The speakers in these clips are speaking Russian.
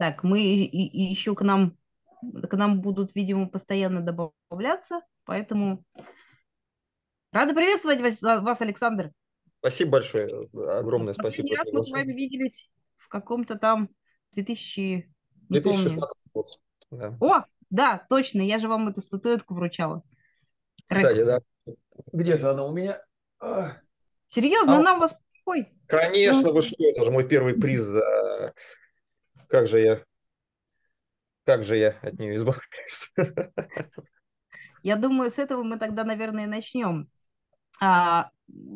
Так, мы и, и еще к нам, к нам будут, видимо, постоянно добавляться, поэтому рада приветствовать вас, а, вас Александр. Спасибо большое, огромное Последний спасибо. раз мы с вами виделись в каком-то там 2000... 2016 год. Да. О, да, точно, я же вам эту статуэтку вручала. Кстати, да. Где же она у меня? А. Серьезно, а... она у вас... Ой. Конечно, ну... вы что, это же мой первый приз за как же я, как же я от нее избавляюсь? Я думаю, с этого мы тогда, наверное, начнем. А,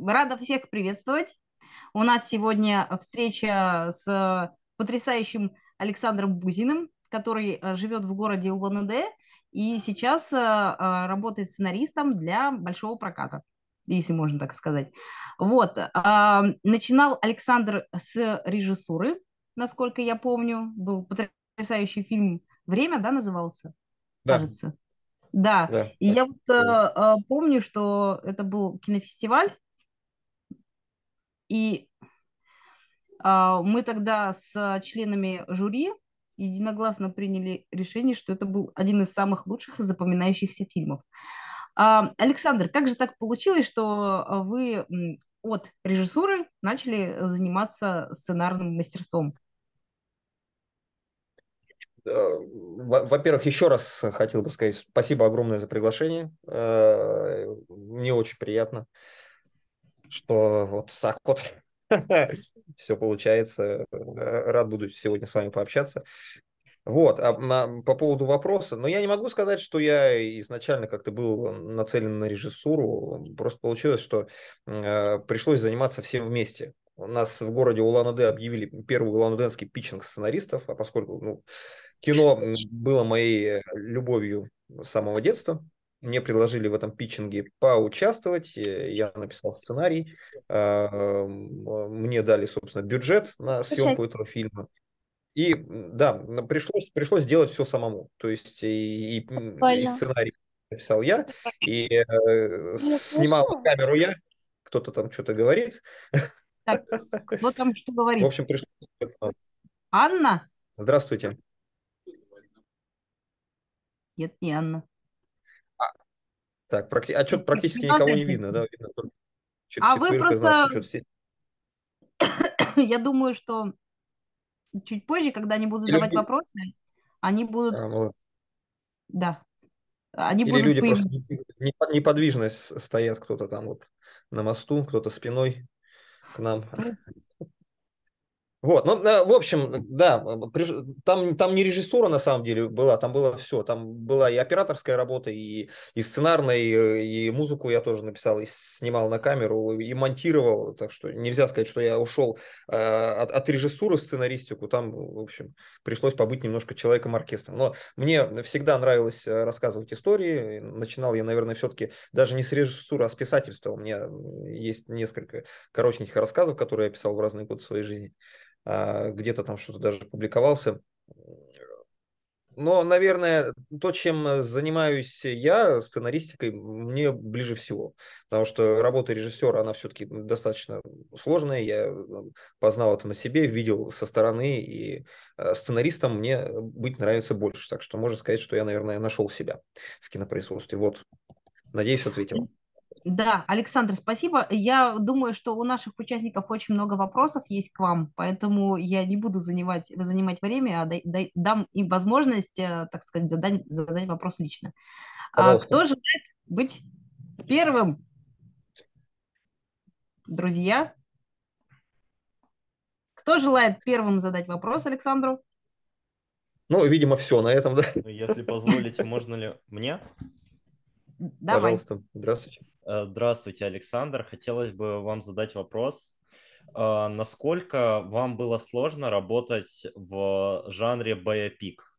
рада всех приветствовать. У нас сегодня встреча с потрясающим Александром Бузиным, который э, живет в городе Улан-Удэ и сейчас э, э, работает сценаристом для большого проката если можно так сказать. Вот, а, начинал Александр с режиссуры, насколько я помню, был потрясающий фильм «Время», да, назывался? Да. Кажется. Да. да. И я вот э, э помню, что это был кинофестиваль, и э, мы тогда с членами жюри единогласно приняли решение, что это был один из самых лучших и запоминающихся фильмов. Э, Александр, как же так получилось, что э, вы от режиссуры начали заниматься сценарным мастерством? Э, во-первых, еще раз хотел бы сказать спасибо огромное за приглашение. Э, мне очень приятно, что вот так вот все получается. Э, рад буду сегодня с вами пообщаться. Вот, а по поводу вопроса, но я не могу сказать, что я изначально как-то был нацелен на режиссуру, просто получилось, что пришлось заниматься всем вместе. У нас в городе Улан-Удэ объявили первый улан-удэнский питчинг сценаристов, а поскольку ну, Кино было моей э, любовью с самого детства. Мне предложили в этом питчинге поучаствовать. Э, я написал сценарий. А, а, мне дали, собственно, бюджет на съемку этого фильма. И да, пришлось, пришлось делать все самому. То есть и, и, сценарий написал я, и э, снимал камеру я. Кто-то там что-то говорит. Так, кто там что говорит? В общем, пришлось. Анна? Здравствуйте. Нет, не Анна. А, так, практи... а что ну, практически никого не видно, да? Видно только... А вы просто... Я думаю, что чуть позже, когда они будут задавать люди... вопросы, они будут... А, вот. Ну да. Они Или будут люди появиться. просто неподвижно стоят кто-то там вот на мосту, кто-то спиной к нам. Вот, ну, э, в общем, да, там, там не режиссура на самом деле была, там было все, там была и операторская работа, и, и сценарная, и, и музыку я тоже написал, и снимал на камеру, и монтировал, так что нельзя сказать, что я ушел э, от, от режиссуры в сценаристику, там, в общем, пришлось побыть немножко человеком оркестром. Но мне всегда нравилось э, рассказывать истории, начинал я, наверное, все-таки даже не с режиссуры, а с писательства, у меня есть несколько коротеньких рассказов, которые я писал в разные годы своей жизни. А, где-то там что-то даже публиковался. Но, наверное, то, чем э, занимаюсь я, сценаристикой, мне ближе всего. Потому что работа режиссера, она все-таки достаточно сложная. Я э, познал это на себе, видел со стороны. И э, сценаристом мне быть нравится больше. Так что можно сказать, что я, наверное, нашел себя в кинопроизводстве. Вот. Надеюсь, ответил. Да, Александр, спасибо. Я думаю, что у наших участников очень много вопросов есть к вам, поэтому я не буду занимать, занимать время, а дай, дай, дам им возможность, э, так сказать, задать, задать вопрос лично. А Пожалуйста. Кто желает быть первым? Друзья? Кто желает первым задать вопрос Александру? Ну, видимо, все на этом, да? Ну, если позволите, можно ли мне? Давай. Пожалуйста, здравствуйте. Э, здравствуйте, Александр. Хотелось бы вам задать вопрос. Э, насколько вам было сложно работать в жанре боепик?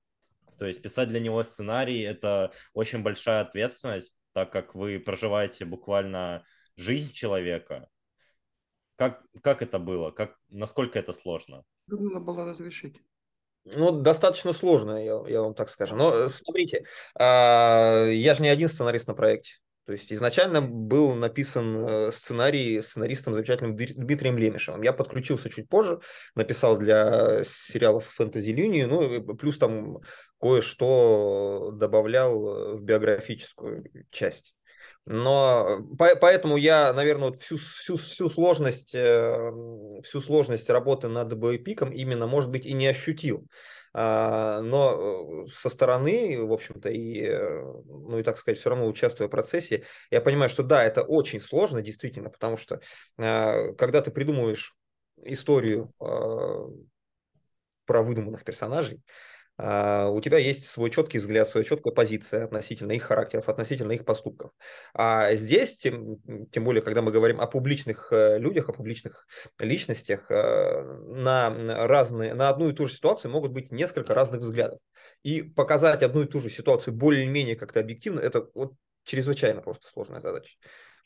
То есть писать для него сценарий – это очень большая ответственность, так как вы проживаете буквально жизнь человека. Как, как это было? Как, насколько это сложно? Трудно было разрешить. Ну, достаточно сложно, я, я вам так скажу. Но э, смотрите, а, я же не один сценарист на проекте. То есть изначально был написан э, сценарий сценаристом замечательным Дмитрием Лемешевым. Я подключился чуть позже, написал для сериалов фэнтези линию, ну, плюс там кое-что добавлял э, в биографическую часть. Но э, по, поэтому я, наверное, вот всю, всю, всю, сложность, эм, всю сложность работы над боепиком именно, может быть, и не ощутил. А, но э, со стороны, в общем-то, и, э, ну и так сказать, все равно участвуя в процессе, я понимаю, что да, это очень сложно, действительно, потому что а, когда ты придумываешь историю а, про выдуманных персонажей, а, у тебя есть свой четкий взгляд, своя четкая позиция относительно их характеров, относительно их поступков. А здесь, тем, тем более, когда мы говорим о публичных э, людях, о публичных личностях, э, на, разные, на одну и ту же ситуацию могут быть несколько разных взглядов. И показать одну и ту же ситуацию более-менее как-то объективно, это вот чрезвычайно просто сложная задача.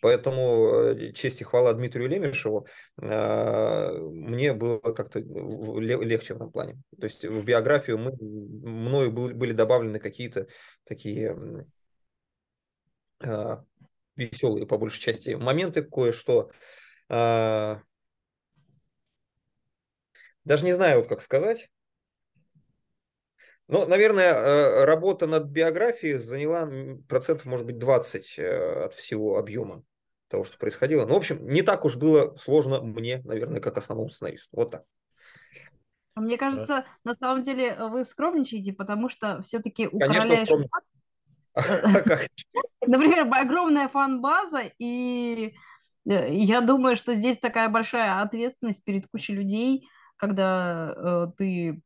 Поэтому э, честь и хвала Дмитрию Лемешеву, а, мне было как-то легче в этом плане. То есть в биографию мы, мною были добавлены какие-то такие а, веселые, по большей части, моменты, кое-что а. даже не знаю, вот как сказать. Ну, наверное, э, работа над биографией заняла процентов, может быть, 20 э, от всего объема того, что происходило. Ну, в общем, не так уж было сложно мне, наверное, как основному сценаристу. Вот так. Мне э. кажется, да. на самом деле вы скромничаете, потому что все-таки у короля Например, огромная фан-база, и я думаю, что здесь такая большая ответственность перед кучей людей, когда ты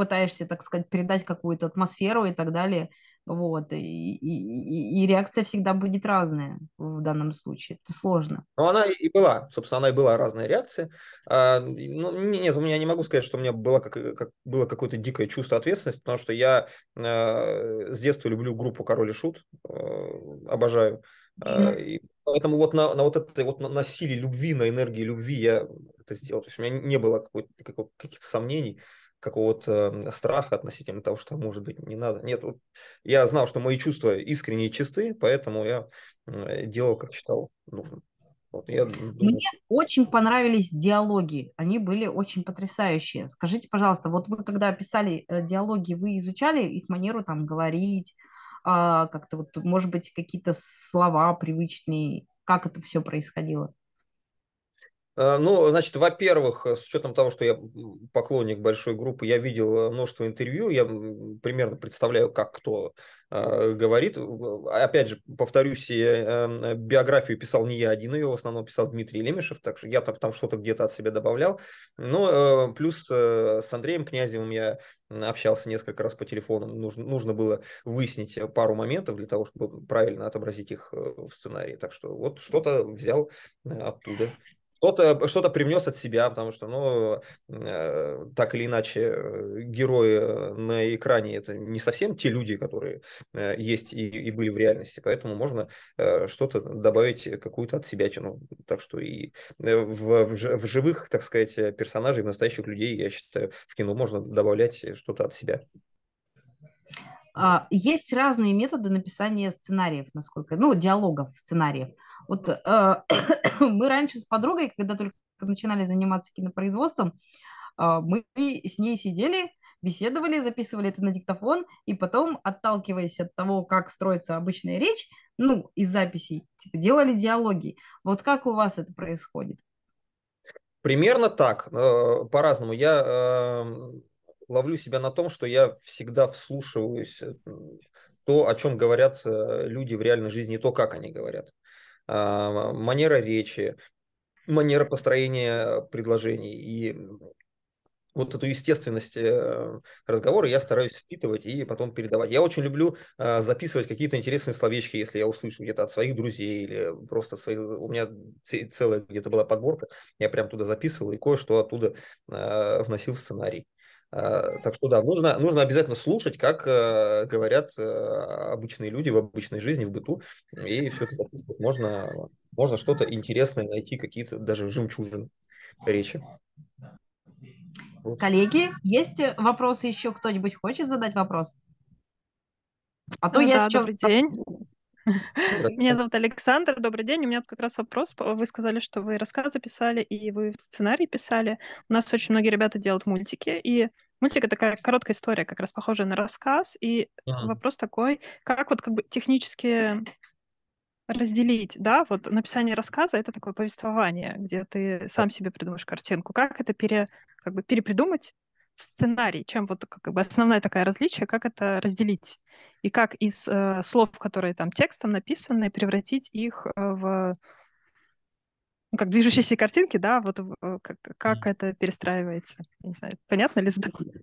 пытаешься, так сказать, передать какую-то атмосферу и так далее. Вот. И, и, и реакция всегда будет разная в данном случае. Это сложно. Ну, она и была. Собственно, она и была разная реакция. А, ну, нет, у меня не могу сказать, что у меня было, как, как, было какое-то дикое чувство ответственности, потому что я э, с детства люблю группу «Король и Шут». Э, обожаю. Mm-hmm. и поэтому вот на, на вот этой вот на, на силе любви, на энергии любви я это сделал. То есть у меня не было каких-то сомнений какого-то страха относительно того, что может быть не надо. Нет, вот я знал, что мои чувства искренние и чисты, поэтому я э, делал, как считал нужным. Вот, я Мне очень понравились диалоги, они были очень потрясающие. Скажите, пожалуйста, вот вы когда писали э, диалоги, вы изучали их манеру там говорить, а, как-то вот, может быть, какие-то слова привычные, как это все происходило? Э, ну, значит, во-первых, э, с учетом того, что я поклонник большой группы, я видел э, множество интервью, я примерно представляю, как кто э, говорит. А, опять же, повторюсь, э, биографию писал не я один, ее в основном писал Дмитрий Лемешев, так что я там, там что-то где-то от себя добавлял. Но э, плюс э, с Андреем Князевым я общался несколько раз по телефону, нужно, нужно было выяснить пару моментов для того, чтобы правильно отобразить их в сценарии. Так что вот что-то взял оттуда кто-то что-то привнес от себя, потому что, ну, э, так или иначе, э, герои э, на экране это не совсем те люди, которые э, есть и, и были в реальности, поэтому можно э, что-то добавить, э, какую-то от себя ну, Так что и в, в, в живых, так сказать, персонажей, в настоящих людей, я считаю, в кино можно добавлять что-то от себя. А, есть разные методы написания сценариев, насколько, ну, диалогов, сценариев. Uh, вот э, мы раньше с подругой, когда только начинали заниматься кинопроизводством, э, мы с ней сидели, беседовали, записывали это на диктофон, и потом, отталкиваясь от того, как строится обычная речь, ну, из записей, типа, делали диалоги. Вот как у вас это происходит? Примерно так, э, по-разному. Я эм, ловлю себя на том, что я всегда вслушиваюсь э, то, о чем говорят э, люди в реальной жизни, то, как они говорят. А, манера речи, манера построения предложений. И вот эту естественность э, разговора я стараюсь впитывать и потом передавать. Я очень люблю э, записывать какие-то интересные словечки, если я услышу где-то от своих друзей или просто от своих... У меня целая где-то была подборка, я прям туда записывал и кое-что оттуда э, вносил в сценарий. Э, так что да, нужно, нужно обязательно слушать, как э, говорят э, обычные люди в обычной жизни, в быту, и все это записывать. Можно, можно что-то интересное найти, какие-то даже жемчужины речи. Коллеги, есть вопросы еще? Кто-нибудь хочет задать вопрос? А то ну, я да, сейчас... Добрый день. Меня зовут Александр, добрый день. У меня как раз вопрос. Вы сказали, что вы рассказы писали и вы сценарий писали. У нас очень многие ребята делают мультики, и мультик — это такая короткая история, как раз похожая на рассказ. И uh-huh. вопрос такой, как вот как бы технически разделить, да, вот написание рассказа — это такое повествование, где ты сам себе придумаешь картинку. Как это пере, как бы перепридумать сценарий? Чем вот как бы основное такое различие, как это разделить? И как из э, слов, которые там текстом написаны, превратить их э, в ну, как движущиеся картинки, да, вот э, как, как это перестраивается? Не знаю, понятно ли задание?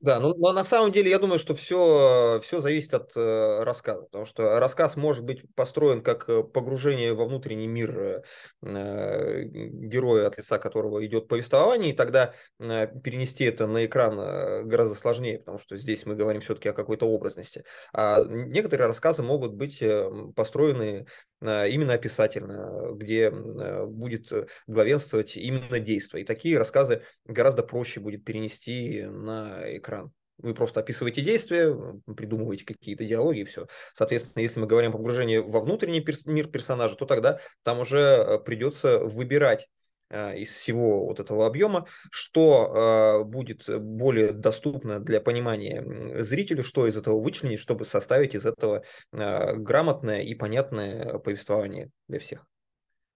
Да, ну, но на самом деле я думаю, что все, все зависит от э, рассказа, потому что рассказ может быть построен как э, погружение во внутренний мир э, героя, от лица которого идет повествование, и тогда э, перенести это на экран э, гораздо сложнее, потому что здесь мы говорим все-таки о какой-то образности. А некоторые рассказы могут быть э, построены именно описательно, где будет главенствовать именно действие. И такие рассказы гораздо проще будет перенести на экран экран. Вы просто описываете действия, придумываете какие-то диалоги и все. Соответственно, если мы говорим о погружении во внутренний мир персонажа, то тогда там уже э, придется выбирать э, из всего вот этого объема, что э, будет более доступно для понимания зрителю, что из этого вычленить, чтобы составить из этого э, грамотное и понятное повествование для всех.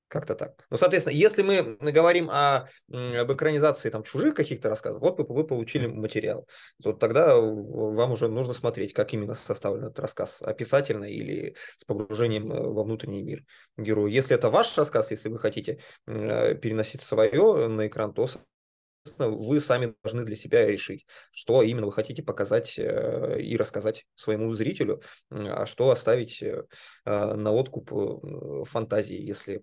Как-то так. Ну, соответственно, если мы говорим о, об экранизации там, чужих каких-то рассказов, вот вы получили материал, то тогда вам уже нужно смотреть, как именно составлен этот рассказ, описательно или с погружением э, во внутренний мир героя. Если это ваш рассказ, если вы хотите э, переносить свое на экран, то соответственно, вы сами должны для себя решить, что именно вы хотите показать э, и рассказать своему зрителю, а что оставить на откуп фантазии, если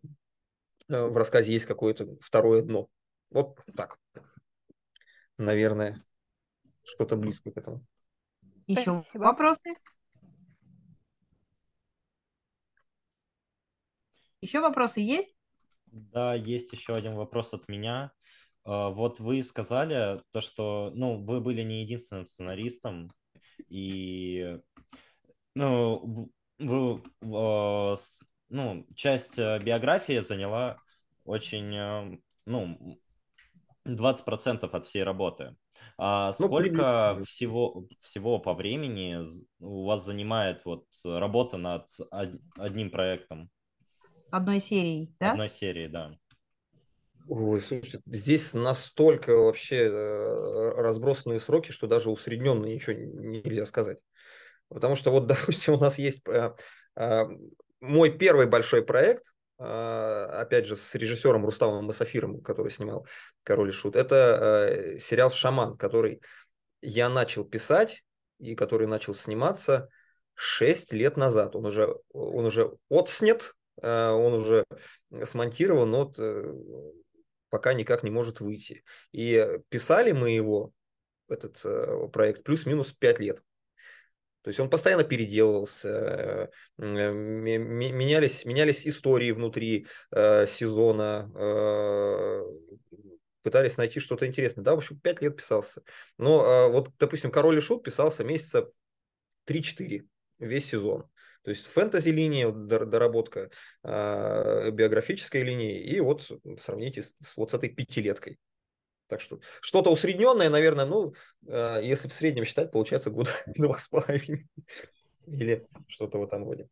Э, в рассказе есть какое-то второе дно. Вот так. Наверное, что-то близко к этому. Еще Спасибо. вопросы? Еще вопросы есть? Да, есть еще один вопрос от меня. А, вот вы сказали то, что ну, вы были не единственным сценаристом, и ну, вы, а, ну, часть э, биографии заняла очень, эм, ну, 20% от всей работы. А ну, сколько примерно. всего, всего по времени у вас занимает вот работа над одним проектом? Одной серией, да? Одной серии, да. Ой, слушайте, здесь настолько вообще э, разбросанные сроки, что даже усредненно ничего нельзя сказать. Потому что вот, допустим, у нас есть э, мой первый большой проект, а, опять же, с режиссером Руставом Масафиром, который снимал «Король и Шут», это э, сериал «Шаман», который я начал писать и который начал сниматься шесть лет назад. Он уже, он уже отснят, а, он уже смонтирован, но э, пока никак не может выйти. И э, писали мы его, этот проект, плюс-минус пять лет. То есть он постоянно переделывался, э, менялись, менялись истории внутри э, сезона, э, пытались найти что-то интересное. Да, в общем, пять лет писался. Но вот, допустим, «Король и Шут» писался месяца 3-4 весь сезон. То есть фэнтези-линия, доработка биографической линии, и вот сравните с, вот с этой пятилеткой. Так что что-то усредненное, наверное, ну, э, если в среднем считать, получается года два с половиной или что-то в этом роде.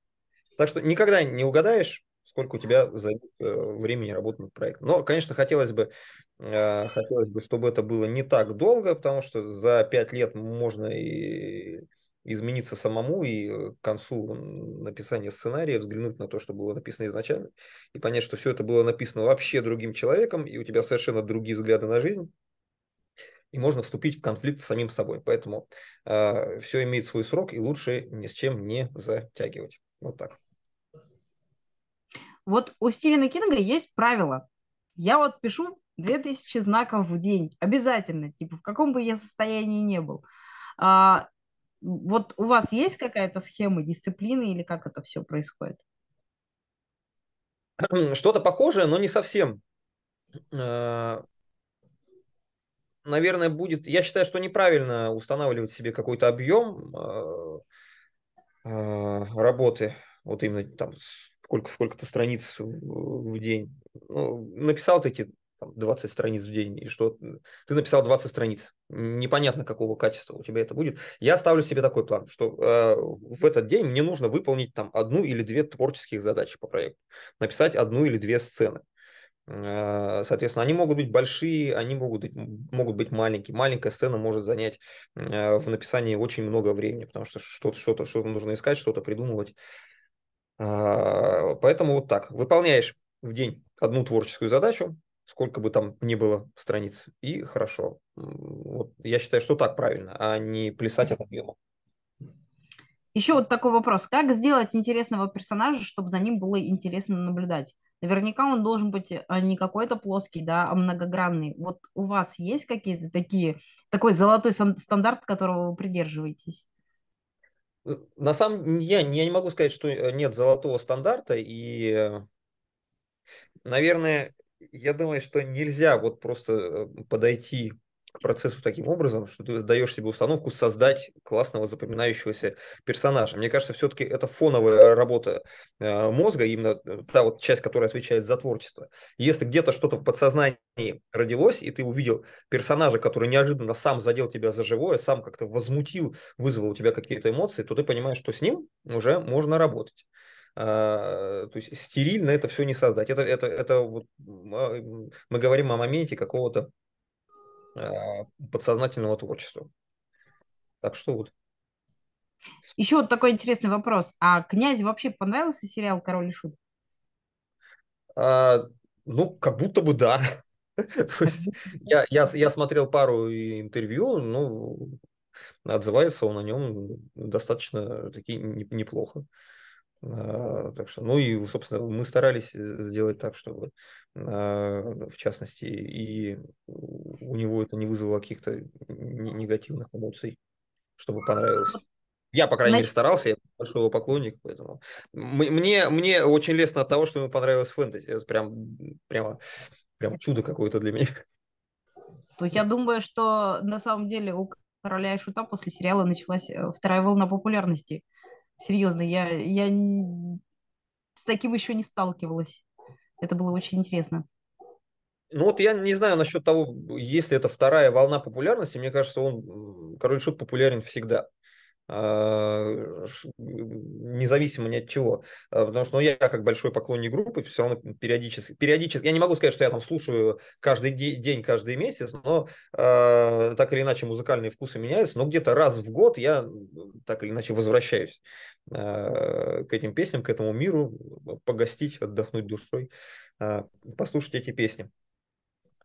Так что никогда не угадаешь, сколько у тебя займет э, времени работы над проектом. Но, конечно, хотелось бы, э, хотелось бы, чтобы это было не так долго, потому что за пять лет можно и измениться самому и э, к концу написания сценария взглянуть на то, что было написано изначально, и понять, что все это было написано вообще другим человеком, и у тебя совершенно другие взгляды на жизнь, и можно вступить в конфликт с самим собой. Поэтому э, а, все имеет свой срок, и лучше ни с чем не затягивать. Вот так. Вот у Стивена Кинга есть правило. Я вот пишу 2000 знаков в день, обязательно, типа в каком бы я состоянии не был. А, вот у вас есть какая-то схема дисциплины или как это все происходит? Что-то похожее, но не совсем. Э, наверное, будет... Я считаю, что неправильно устанавливать себе какой-то объем э, э, работы. Вот именно там сколько, сколько-то страниц в день. Ну, написал таки там, 20 страниц в день, и что ты написал 20 страниц, непонятно какого качества у тебя это будет. Я ставлю себе такой план, что э, в этот день мне нужно выполнить там одну или две творческих задачи по проекту, написать одну или две сцены. Э, соответственно, они могут быть большие, они могут быть, могут быть маленькие. Маленькая сцена может занять э, в написании очень много времени, потому что что-то что то что нужно искать, что-то придумывать. Э, поэтому вот так. Выполняешь в день одну творческую задачу, сколько бы там ни было страниц, и хорошо. Вот я считаю, что так правильно, а не плясать от объема. Еще вот такой вопрос. Как сделать интересного персонажа, чтобы за ним было интересно наблюдать? Наверняка он должен быть э, не какой-то плоский, да, а многогранный. Вот у вас есть какие-то такие, такой золотой стандарт, которого вы придерживаетесь? Э, на самом деле, я, я не могу сказать, что э, нет золотого стандарта, и, наверное, я думаю, что нельзя вот просто э, подойти к процессу таким образом, что ты даешь себе установку создать классного запоминающегося персонажа. Мне кажется, все-таки это фоновая работа э, мозга, именно э, та вот часть, которая отвечает за творчество. Если где-то что-то в подсознании родилось, и ты увидел персонажа, который неожиданно сам задел тебя за живое, сам как-то возмутил, вызвал у тебя какие-то эмоции, то ты понимаешь, что с ним уже можно работать. А, то есть стерильно это все не создать. Это, это, это вот, а, мы говорим о моменте какого-то а, подсознательного творчества. Так что вот. Еще вот такой интересный вопрос. А князь вообще понравился сериал «Король и шут»? А, ну, как будто бы да. То есть я, я, я смотрел пару интервью, ну, отзывается он о нем достаточно таки неплохо. А, так что, ну и, собственно, мы старались э, сделать так, чтобы, а, в частности, и у него это не вызвало каких-то негативных эмоций, чтобы понравилось. Я, по крайней Значит... мере, старался, я большой его поклонник, поэтому мне, мне очень лестно от того, что ему понравилось фэнтези. Это прям, прямо, прямо чудо какое-то для меня. Я думаю, что на самом деле у короля и шута после сериала началась э, вторая волна популярности. Серьезно, я, я с таким еще не сталкивалась. Это было очень интересно. Ну вот я не знаю насчет того, если это вторая волна популярности, мне кажется, он, король шут популярен всегда. А, независимо ни от чего. А, потому что ну, я, как большой поклонник группы, все равно периодически, периодически, я не могу сказать, что я там слушаю каждый день, каждый месяц, но э, так или иначе музыкальные вкусы меняются, но где-то раз в год я так или иначе возвращаюсь э, к этим песням, к этому миру, погостить, отдохнуть душой, э, послушать эти песни.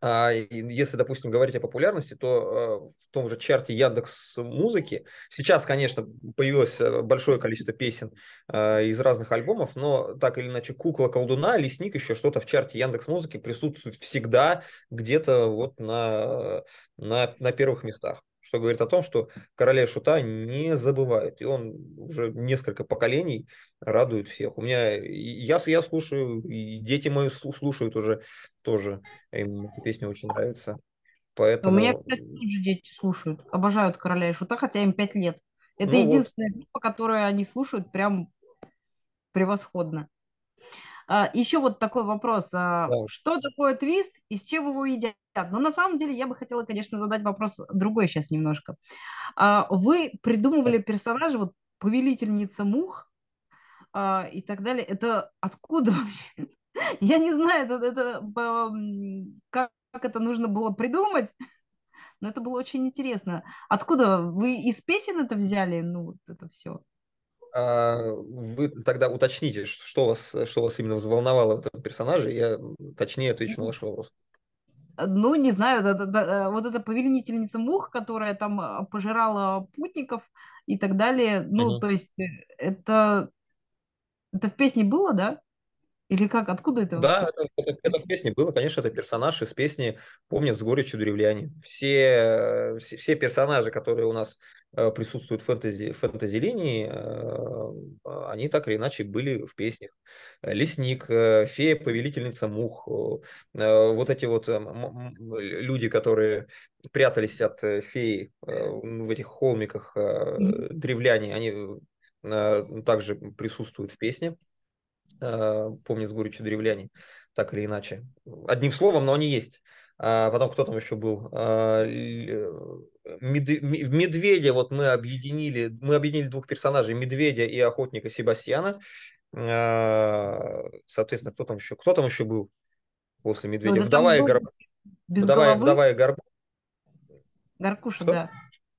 А, если, допустим, говорить о популярности, то э, в том же чарте Яндекс Музыки сейчас, конечно, появилось э, большое количество песен э, из разных альбомов, но так или иначе кукла колдуна, лесник, еще что-то в чарте Яндекс Музыки присутствует всегда где-то вот на, на, на первых местах что говорит о том, что короля шута не забывают, и он уже несколько поколений радует всех. У меня, я, я слушаю, и дети мои слушают уже тоже, им эта песня очень нравится. Поэтому... А у меня, кстати, тоже дети слушают, обожают короля и шута, хотя им пять лет. Это ну единственная вот. группа, которую они слушают прям превосходно. А, Еще вот такой вопрос. А, да. Что такое твист и с чем его едят? Но ну, на самом деле я бы хотела, конечно, задать вопрос другой сейчас немножко. А, вы придумывали персонажа, вот повелительница мух и так далее. Это откуда вообще? Я не знаю, это, это как, как это нужно было придумать, но это было очень интересно. Откуда вы из песен это взяли? Ну, вот это все. А, вы тогда уточните, что вас, что вас именно взволновало в этом персонаже, я точнее отвечу на ваш вопрос. Э, ну, не знаю, да, да, да, э, вот эта повелительница мух, которая там а, пожирала путников и так далее, ну, угу. то есть э, это, это в песне было, да? Или как? Откуда это? Да, это, это, в песне было, конечно, это персонаж из песни «Помнят с горечью древляне». Все, все, все персонажи, которые у нас э, присутствуют в фэнтези, фэнтези-линии, э, э, они так или иначе были в песнях. Лесник, фея, повелительница мух, вот эти вот люди, которые прятались от феи в этих холмиках древляне, они также присутствуют в песне. Э, помню, с горечью древляне, так или иначе. Одним словом, но они есть. А потом кто там еще был? А, э, Мед... Медведя вот мы объединили, мы объединили двух персонажей, Медведя и Охотника Себастьяна. А, соответственно, кто там еще? Кто там еще был после Медведя? Ну, да вдова и Горб... вдова, вдова и Горб... Горкуша, да.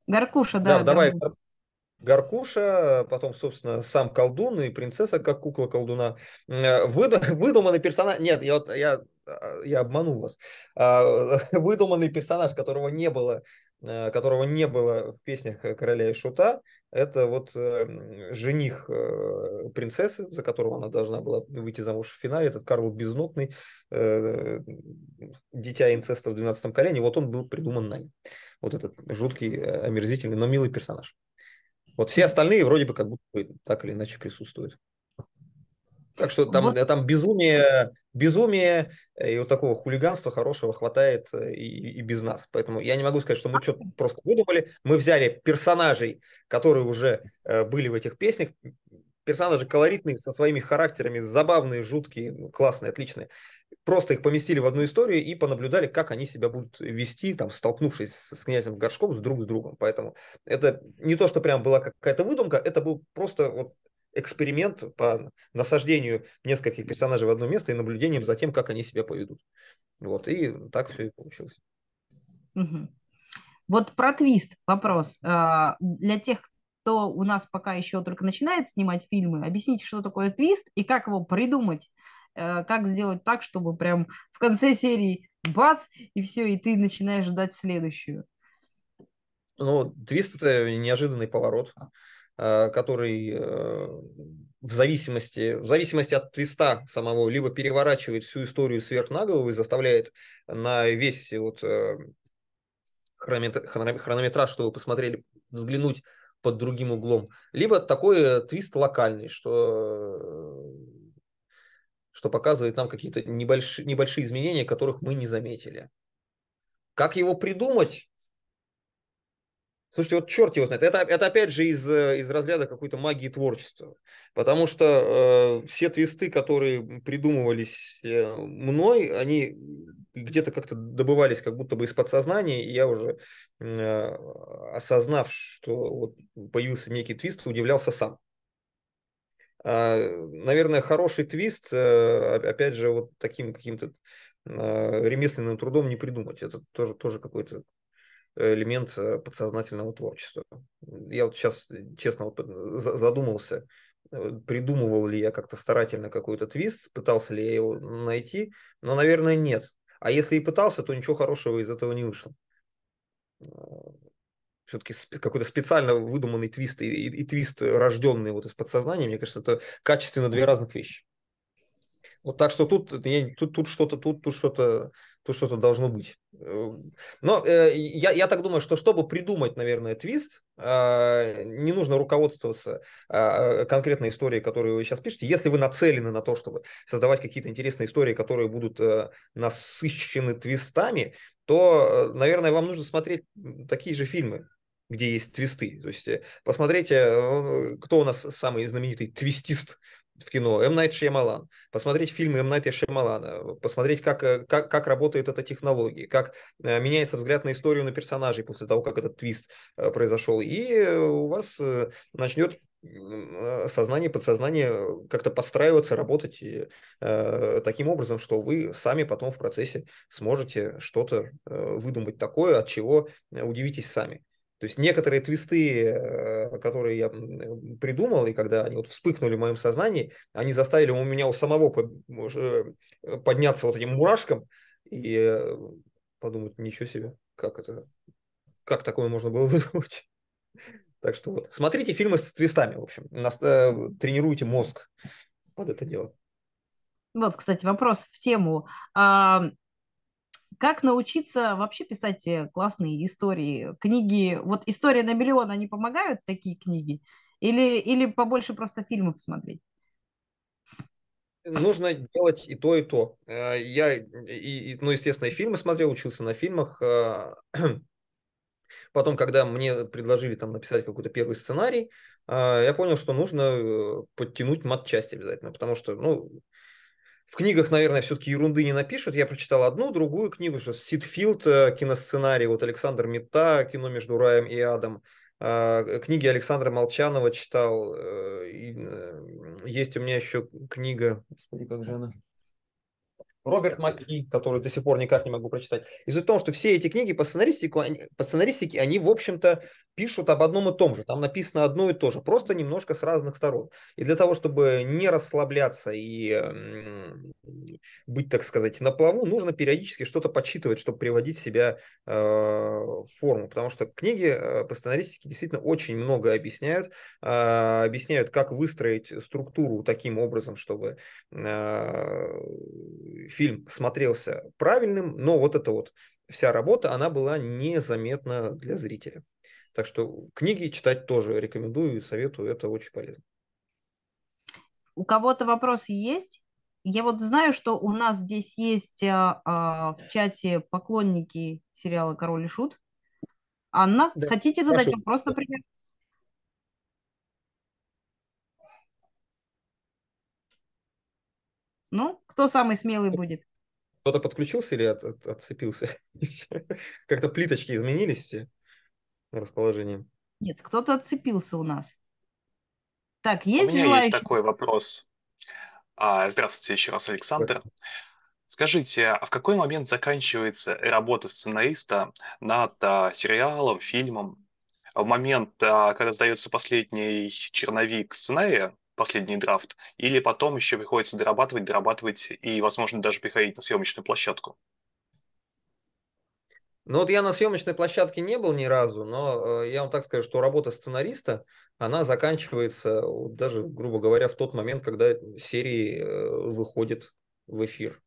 Горкуша, да. Да, вдова и Горб... Гаркуша, потом, собственно, сам колдун и принцесса как кукла колдуна. Э, выдуманный персонаж... Нет, я, я, э, я обманул вас. А, выдуманный персонаж, которого не было э, которого не было в песнях «Короля и Шута», это вот жених принцессы, за которого она должна была выйти замуж в финале, этот Карл Безнотный, дитя инцеста в 12 колене, вот он был придуман нами. Вот этот жуткий, омерзительный, но милый персонаж. Вот все остальные вроде бы как будто бы так или иначе присутствуют. Так что там, вот. Э, там безумие, безумие э, и вот такого хулиганства хорошего хватает э, и, и без нас. Поэтому я не могу сказать, что мы что-то просто выдумали. Мы взяли персонажей, которые уже были в этих песнях, персонажи колоритные, со своими характерами, забавные, жуткие, ну, классные, отличные. Просто их поместили в одну историю и понаблюдали, как они себя будут вести, там, столкнувшись с князем Горшком, с друг с другом. Поэтому это не то, что прям была какая-то выдумка, это был просто вот эксперимент по насаждению нескольких персонажей в одно место и наблюдением за тем, как они себя поведут. Вот, и так все и получилось. Угу. Вот про твист вопрос. А, для тех, кто у нас пока еще только начинает снимать фильмы, объясните, что такое твист и как его придумать, э, как сделать так, чтобы прям в конце серии бац, и все, и ты начинаешь ждать следующую. Ну, твист – это неожиданный поворот, э, который э, в зависимости, в зависимости от твиста самого либо переворачивает всю историю сверх на голову и заставляет на весь вот хронометраж, что вы посмотрели, взглянуть под другим углом, либо такой э, твист локальный, что, э, что показывает нам какие-то небольшие, небольшие изменения, которых мы не заметили. Как его придумать? Слушайте, вот черт его знает. Это, это опять же из, э, из разряда какой-то магии творчества. Потому что э, все твисты, которые придумывались э, мной, они где-то как-то добывались как будто бы из подсознания, и я уже э, осознав, что вот появился некий твист, удивлялся сам. А, наверное, хороший твист, э, опять же, вот таким каким-то э, ремесленным трудом не придумать. Это тоже, тоже какой-то элемент подсознательного творчества. Я вот сейчас, честно, вот задумался, придумывал ли я как-то старательно какой-то твист, пытался ли я его найти, но, наверное, нет. А если и пытался, то ничего хорошего из этого не вышло. Э, Все-таки какой-то специально выдуманный твист и, и, и твист, рожденный вот из подсознания, мне кажется, это качественно две разных вещи. Вот так что тут, я, тут, тут что-то, тут, тут что-то, тут что-то должно быть. Эм, но э, я, я так думаю, что чтобы придумать, наверное, твист, э, не нужно руководствоваться э, э, конкретной историей, которую вы сейчас пишете. Если вы нацелены на то, чтобы создавать какие-то интересные истории, которые будут э, насыщены твистами, то, э, наверное, вам нужно смотреть такие же фильмы, где есть твисты. То есть э, посмотрите, кто у нас самый знаменитый твистист в кино, М. Найт Шьямалан, посмотреть фильмы М. Найта Шьямалана, посмотреть, как, э, как, как работает эта технология, как э, меняется взгляд на историю, на персонажей после того, как этот твист э, произошел, и у вас начнет сознание, подсознание как-то подстраиваться, работать и, э, таким образом, что вы сами потом в процессе сможете что-то э, выдумать такое, от чего удивитесь сами. То есть некоторые твисты, э, которые я придумал, и когда они вот вспыхнули в моем сознании, они заставили у меня у самого э, э, подняться вот этим мурашком и подумать, ничего себе, как это, как такое можно было выдумать. Так что вот, смотрите фильмы с твистами, в общем, тренируйте мозг под это дело. Вот, кстати, вопрос в тему. Как научиться вообще писать э, классные истории, книги? Вот «История на миллион», они помогают, такие книги? Или, или побольше просто фильмов смотреть? Нужно делать и то, и то. Э, я, и, и, ну, естественно, и фильмы смотрел, учился на фильмах. А, Потом, когда мне предложили там написать какой-то первый сценарий, а, я понял, что нужно э, подтянуть матчасть обязательно, потому что, ну, в книгах, наверное, все-таки ерунды не напишут. Я прочитал одну, другую книгу, что Сидфилд, э, киносценарий, вот Александр Мета, кино между раем и адом. Э, э, книги Александра Молчанова читал. Есть у меня еще книга, господи, как же она? Роберт Маки, который до сих пор никак не могу прочитать. из-за того, что все эти книги по сценаристике, они, по сценаристике, они, в общем-то, пишут об одном и том же. Там написано одно и то же, просто немножко с разных сторон. И для того, чтобы не расслабляться и быть, так сказать, на плаву, нужно периодически что-то подсчитывать, чтобы приводить себя в э, форму. Потому что книги э, по сценаристике действительно очень много объясняют. Э, объясняют, как выстроить структуру таким образом, чтобы фильм смотрелся правильным, но вот эта вот вся работа, она была незаметна для зрителя. Так что книги читать тоже рекомендую и советую, это очень полезно. У кого-то вопросы есть? Я вот знаю, что у нас здесь есть а, а, в чате поклонники сериала «Король и Шут». Анна, да, хотите задать прошу. вопрос, например? Ну, кто самый смелый будет? Кто-то подключился или от, от, отцепился? Как-то плиточки изменились все расположение. Нет, кто-то отцепился у нас. Так, есть У меня желающие? есть такой вопрос. А, здравствуйте еще раз, Александр. Скажите, а в какой момент заканчивается работа сценариста над а, сериалом, фильмом? В момент, а, когда сдается последний черновик сценария, последний драфт, или потом еще приходится дорабатывать, дорабатывать и, возможно, даже приходить на съемочную площадку? Ну вот я на съемочной площадке не был ни разу, но э, я вам так скажу, что работа сценариста, она заканчивается вот даже, грубо говоря, в тот момент, когда серии э, выходят в эфир.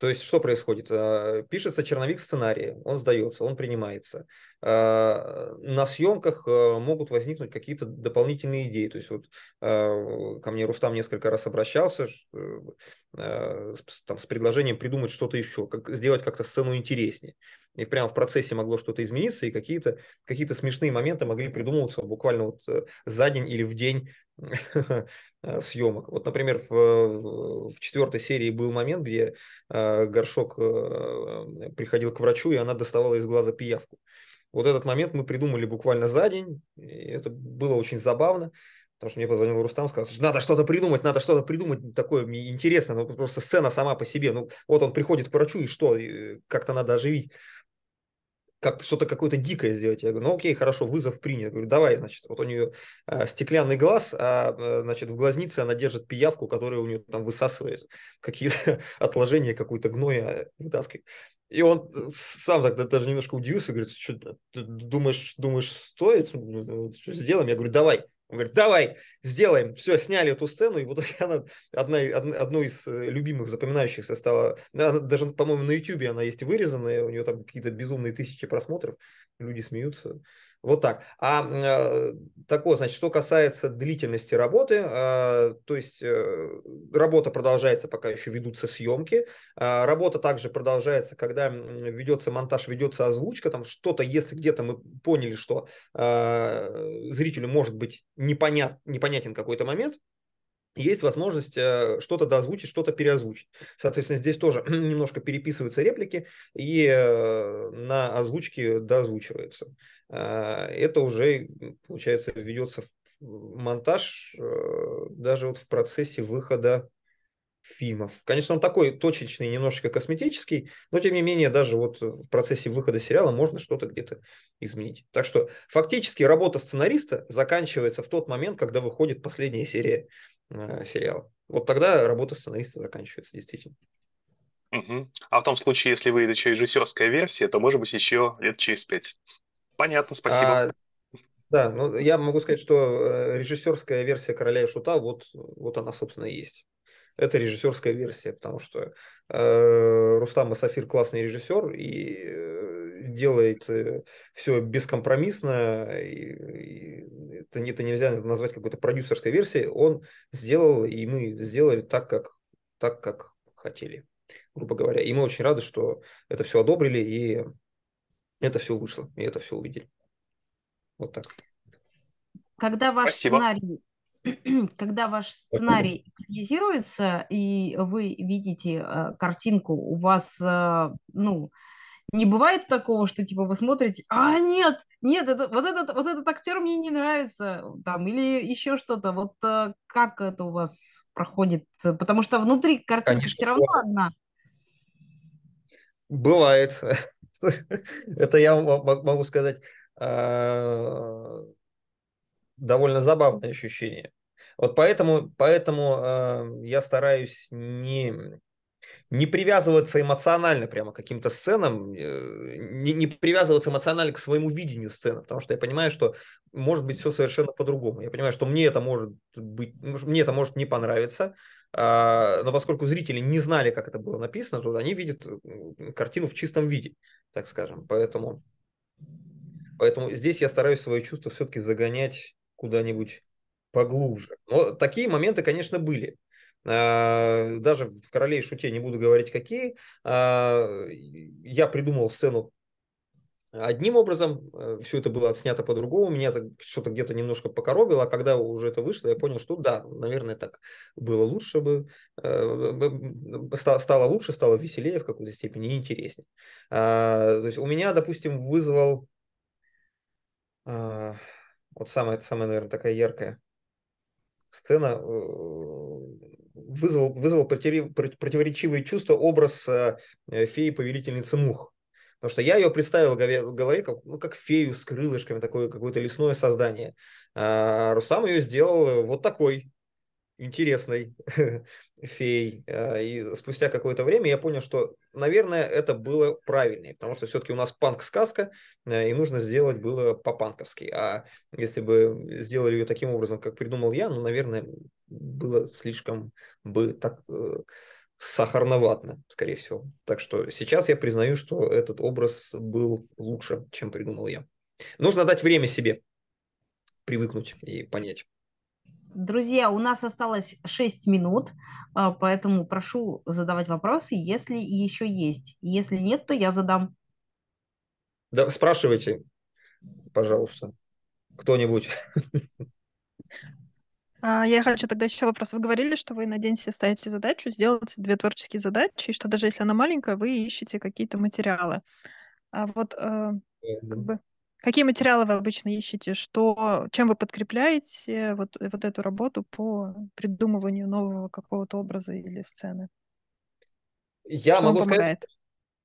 То есть что происходит? А, пишется черновик сценария, он сдается, он принимается. А, на съемках э, могут возникнуть какие-то дополнительные идеи. То есть вот э, ко мне Рустам несколько раз обращался э, там, с предложением придумать что-то еще, как, сделать как-то сцену интереснее. И прямо в процессе могло что-то измениться, и какие-то какие смешные моменты могли придумываться буквально вот за день или в день А, съемок. Вот, например, в, э, в четвертой серии был момент, где э, горшок э, приходил к врачу, и она доставала из глаза пиявку. Вот этот момент мы придумали буквально за день, и это было очень забавно. Потому что мне позвонил Рустам, сказал, что надо что-то придумать, надо что-то придумать такое интересное, ну просто сцена сама по себе. Ну вот он приходит к врачу, и что, э, как-то надо оживить как что-то какое-то дикое сделать. Я говорю, ну окей, хорошо, вызов принят. Я говорю, давай, значит, вот у нее э, а, стеклянный глаз, а, э, значит, в глазнице она держит пиявку, которая у нее там высасывает какие-то отложения, какую-то гноя а, вытаскивает. И он э, сам тогда даже немножко удивился, говорит, что думаешь, думаешь, стоит, что сделаем? Я говорю, давай, он говорит, давай, сделаем. Все, сняли эту сцену, и вот она одна, одной из э, любимых запоминающихся стала... даже, по-моему, на YouTube она есть вырезанная, у нее там какие-то безумные тысячи просмотров, люди смеются. Вот так. А э, такое, значит, что касается длительности работы, э, то есть э, работа продолжается, пока еще ведутся съемки. А, работа также продолжается, когда ведется монтаж, ведется озвучка, там что-то, если где-то мы поняли, что зрителю может быть непонят, непонятен какой-то момент, есть возможность э, что-то дозвучить, что-то переозвучить. Соответственно, здесь тоже немножко переписываются реплики и э, на озвучке дозвучивается. А, это уже, получается, ведется в монтаж э, даже вот в процессе выхода фильмов. Конечно, он такой точечный, немножечко косметический, но тем не менее даже вот в процессе выхода сериала можно что-то где-то изменить. Так что фактически работа сценариста заканчивается в тот момент, когда выходит последняя серия Э, сериала. Вот тогда работа сценариста заканчивается, действительно. Угу. А в том случае, если выйдет еще режиссерская версия, то, может быть, еще лет через пять. Понятно, спасибо. А, да, ну я могу сказать, что э, режиссерская версия короля и шута, вот, вот она, собственно, есть. Это режиссерская версия, потому что э, Рустам Масафир классный режиссер, и э, делает э, все бескомпромиссно, и, и это, это нельзя назвать какой-то продюсерской версией, он сделал, и мы сделали так, как, так, как хотели, грубо говоря. И мы очень рады, что это все одобрили, и это все вышло, и это все увидели. Вот так. Когда ваш Спасибо. сценарий когда ваш сценарий экранизируется, и вы видите э, картинку, у вас, э, ну, не бывает такого, что типа вы смотрите, а нет, нет, это, вот, этот, вот этот актер мне не нравится, там, или еще что-то. Вот э, как это у вас проходит? Потому что внутри картинка Конечно, все равно бывает. одна. Бывает. это я могу сказать а, довольно забавное ощущение. Вот поэтому, поэтому э, я стараюсь не не привязываться эмоционально прямо к каким-то сценам, э, не, не привязываться эмоционально к своему видению сцены, потому что я понимаю, что может быть все совершенно по-другому. Я понимаю, что мне это может быть, ну, мне это может не понравиться, а, но поскольку зрители не знали, как это было написано, то они видят картину в чистом виде, так скажем. Поэтому, поэтому здесь я стараюсь свои чувства все-таки загонять куда-нибудь поглубже. Но такие моменты, конечно, были. А, даже в «Короле и шуте» не буду говорить какие, а, я придумал сцену одним образом, а, все это было отснято по-другому, меня это что-то где-то немножко покоробило, а когда уже это вышло, я понял, что да, наверное, так было лучше бы, стало лучше, стало веселее в какой-то степени интереснее. То есть у меня, допустим, вызвал вот самая, самая, наверное, такая яркая сцена э, вызвал, вызвал противоречивые чувства образ э, э, феи-повелительницы мух. Потому что я ее представил в голове, как, ну, как фею с крылышками, такое какое-то лесное создание. А Рустам ее сделал э, вот такой интересной феей. И спустя какое-то время я понял, что, наверное, это было правильнее, потому что все-таки у нас панк-сказка, и нужно сделать было по-панковски. А если бы сделали ее таким образом, как придумал я, ну, наверное, было слишком бы так э, сахарноватно, скорее всего. Так что сейчас я признаю, что этот образ был лучше, чем придумал я. Нужно дать время себе привыкнуть и понять. Друзья, у нас осталось 6 минут, а, поэтому прошу задавать вопросы, если еще есть. Если нет, то я задам. Да, спрашивайте, пожалуйста, кто-нибудь. А, я хочу тогда еще вопрос. Вы говорили, что вы на день себе ставите задачу, сделать две творческие задачи, и что даже если она маленькая, вы ищете какие-то материалы. А вот э, как бы, какие материалы вы обычно ищете? Что, чем вы подкрепляете вот, э, вот эту работу по придумыванию нового какого-то образа или сцены? Я что могу сказать,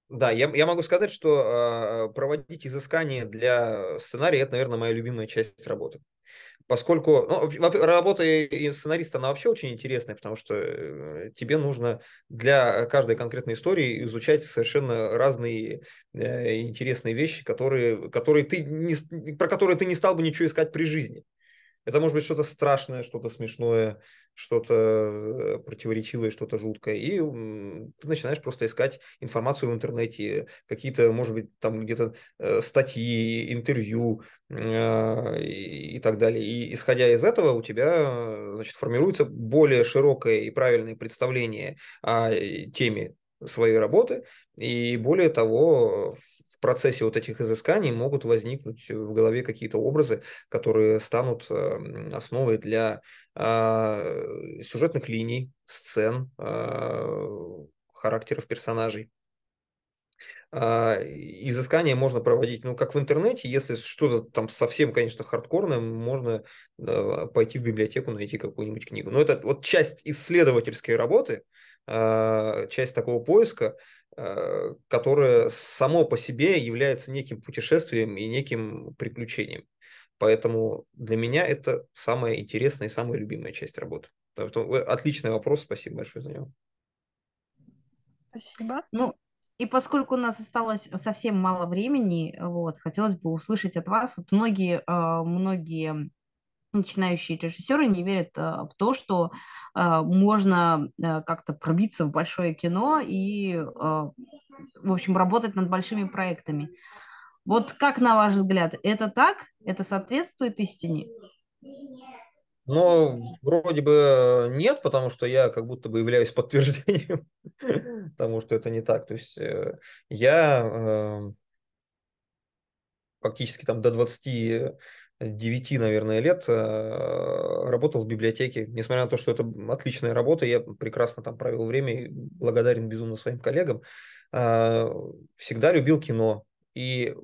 да, я, я могу сказать, что э, проводить изыскание для сценария это, наверное, моя любимая часть работы. Поскольку ну, работа и сценариста, она вообще очень интересная, потому что э, тебе нужно для э, каждой конкретной истории изучать совершенно разные э, интересные вещи, которые, которые ты не, про которые ты не стал бы ничего искать при жизни. Это может быть что-то страшное, что-то смешное, что-то э, противоречивое, что-то жуткое. И ты начинаешь просто искать информацию в интернете, какие-то, может быть, там где-то э, статьи, интервью а, и так далее. И исходя из этого у тебя э, значит, формируется более широкое и правильное представление о теме своей работы, и более того, в процессе вот этих изысканий могут возникнуть в голове какие-то образы, которые станут эм, основой для э, сюжетных линий, сцен, э, характеров персонажей. А, Изыскание можно проводить, ну, как в интернете, если что-то там совсем, конечно, хардкорное, можно пойти в библиотеку, найти какую-нибудь книгу. Но это вот часть исследовательской работы – а, часть такого поиска, а, которое само по себе является неким путешествием и неким приключением. Поэтому для меня это самая интересная и самая любимая часть работы. Э, отличный вопрос, спасибо большое за него. Спасибо. Ну, и поскольку у нас осталось совсем мало времени, вот, хотелось бы услышать от вас, вот многие, а, многие начинающие режиссеры не верят э, в то, что э, можно э, как-то пробиться в большое кино и, в общем, работать над большими проектами. Вот как, на ваш взгляд, это так? Это соответствует истине? Ну, вроде бы нет, потому что я как будто бы являюсь подтверждением тому, что это не так. То есть я эм, фактически там до 20 9, наверное, лет э, работал в библиотеке. Несмотря на то, что это отличная работа, я прекрасно там провел время и благодарен безумно своим коллегам. А, всегда любил кино и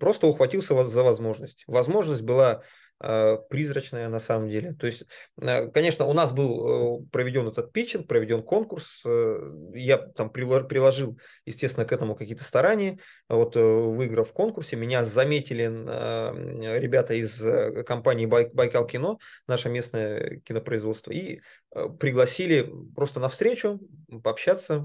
просто ухватился за возможность. Возможность была а, призрачная на самом деле. То есть, а, конечно, у нас был э, проведен этот питчинг, проведен конкурс, э, я там приложил, естественно, к этому какие-то старания, вот э, выиграл в конкурсе, меня заметили а, ребята из компании Байкал Кино, наше местное кинопроизводство, и пригласили просто на встречу, пообщаться,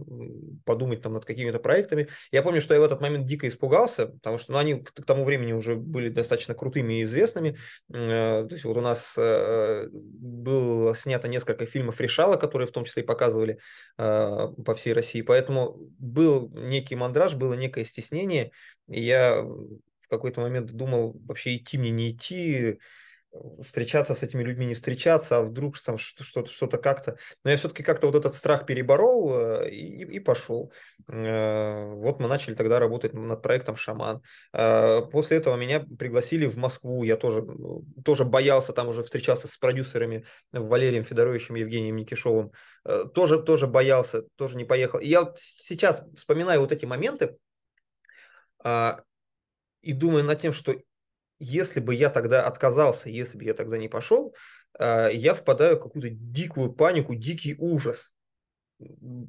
подумать там над какими-то проектами. Я помню, что я в этот момент дико испугался, потому что ну, они к тому времени уже были достаточно крутыми и известными. Э, то есть вот у нас э, было снято несколько фильмов Решала, которые в том числе и показывали э, по всей России. Поэтому был некий мандраж, было некое стеснение. И я в какой-то момент думал, вообще идти мне, не идти встречаться с этими людьми, не встречаться, а вдруг там что-то, что-то как-то. Но я все-таки как-то вот этот страх переборол э, и, и пошел. Э, вот мы начали тогда работать над проектом «Шаман». Э, после этого меня пригласили в Москву. Я тоже, ну, тоже боялся там уже встречаться с продюсерами Валерием Федоровичем и Евгением Никишовым. Тоже, тоже боялся, тоже не поехал. И я вот сейчас вспоминаю вот эти моменты и думаю над тем, что если бы я тогда отказался, если бы я тогда не пошел, э, я впадаю в какую-то дикую панику, дикий ужас,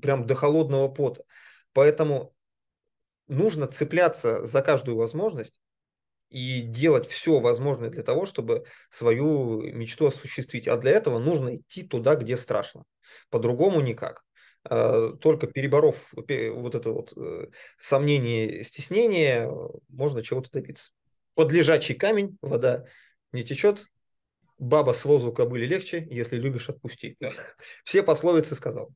прям до холодного пота. Поэтому нужно цепляться за каждую возможность и делать все возможное для того, чтобы свою мечту осуществить. А для этого нужно идти туда, где страшно. По-другому никак. Э, только переборов вот это вот э, сомнение, стеснение, можно чего-то добиться под лежачий камень вода не течет, баба с возу были легче, если любишь, отпустить. Все пословицы сказал.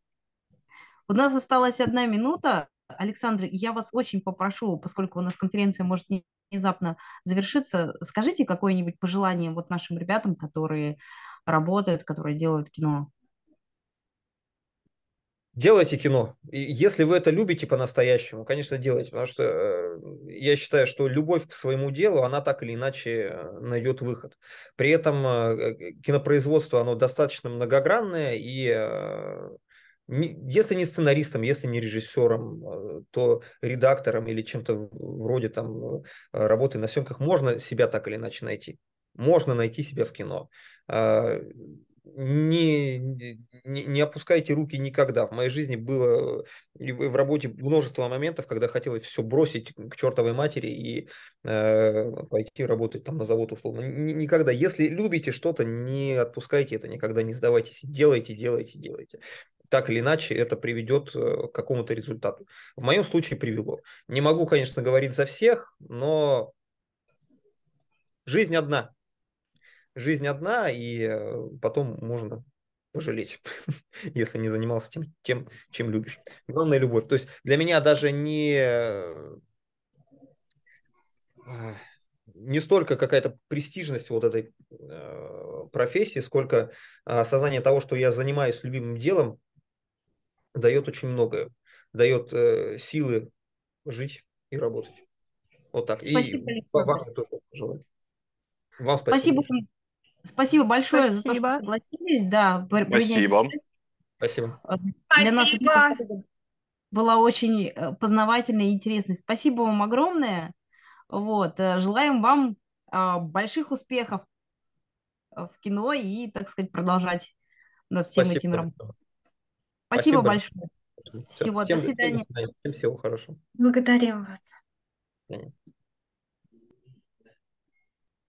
У нас осталась одна минута. Александр, я вас очень попрошу, поскольку у нас конференция может внезапно завершиться, скажите какое-нибудь пожелание вот нашим ребятам, которые работают, которые делают кино делайте кино. И если вы это любите по-настоящему, конечно, делайте, потому что э, я считаю, что любовь к своему делу, она так или иначе э, найдет выход. При этом э, э, кинопроизводство, оно достаточно многогранное, и э, не, если не сценаристом, если не режиссером, э, то редактором или чем-то вроде там работы на съемках можно себя так или иначе найти. Можно найти себя в кино а, не, не, не опускайте руки никогда. В моей жизни было в работе множество моментов, когда хотелось все бросить к чертовой матери и э, пойти работать там на завод условно. Н- никогда. Если любите что-то, не отпускайте это никогда, не сдавайтесь. Делайте, делайте, делайте так или иначе это приведет э, к какому-то результату. В моем случае привело. Не могу, конечно, говорить за всех, но жизнь одна жизнь одна, и э, потом можно пожалеть, если не занимался тем, тем, чем любишь. Главное – любовь. То есть для меня даже не э, а, не столько какая-то престижность вот этой э, профессии, сколько а, осознание того, что я занимаюсь любимым делом, дает очень многое, дает э, силы жить и работать. Вот так. Спасибо, и Александр. Вам, тоже желаю. вам спасибо. спасибо. Спасибо большое Спасибо. за то, что согласились. Да, Спасибо. Спасибо. Э, для нас это было очень э, познавательной и интересной. Спасибо вам огромное. Вот. Э, желаем вам больших успехов в кино и, так сказать, продолжать над всем Спасибо. этим работать. Спасибо, Спасибо большое. Все. Всего, всем, до свидания. Всем, всего хорошего. Благодарим вас.